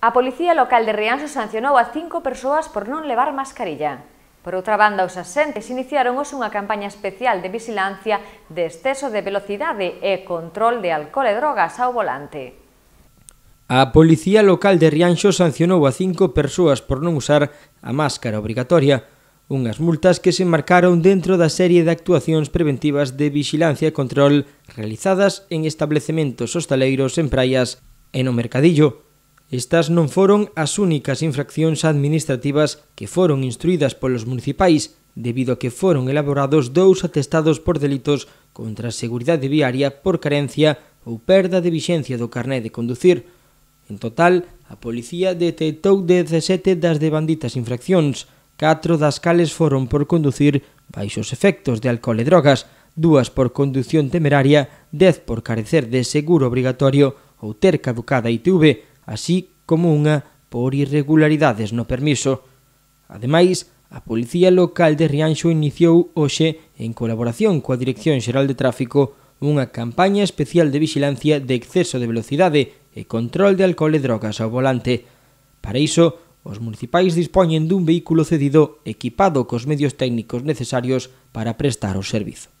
A Policía Local de Rianxo sancionou a cinco persoas por non levar mascarilla. Por outra banda, os asentes iniciaron os unha campaña especial de vigilancia de exceso de velocidade e control de alcohol e drogas ao volante. A Policía Local de Rianxo sancionou a cinco persoas por non usar a máscara obrigatoria, unhas multas que se marcaron dentro da serie de actuacións preventivas de vigilancia e control realizadas en establecementos hostaleiros en praias e no mercadillo. Estas non foron as únicas infraccións administrativas que foron instruídas polos municipais, debido a que foron elaborados dous atestados por delitos contra a seguridade viaria por carencia ou perda de vixencia do carné de conducir. En total, a policía detectou 17 das debanditas infraccións, 4 das cales foron por conducir baixos efectos de alcohol e drogas, dúas por conducción temeraria, 10 por carecer de seguro obrigatorio ou ter caducada ITV, así como unha por irregularidades no permiso. Ademais, a Policía Local de Rianxo iniciou hoxe, en colaboración coa Dirección Xeral de Tráfico, unha campaña especial de vixilancia de exceso de velocidade e control de alcohol e drogas ao volante. Para iso, os municipais dispoñen dun vehículo cedido equipado cos medios técnicos necesarios para prestar o servizo.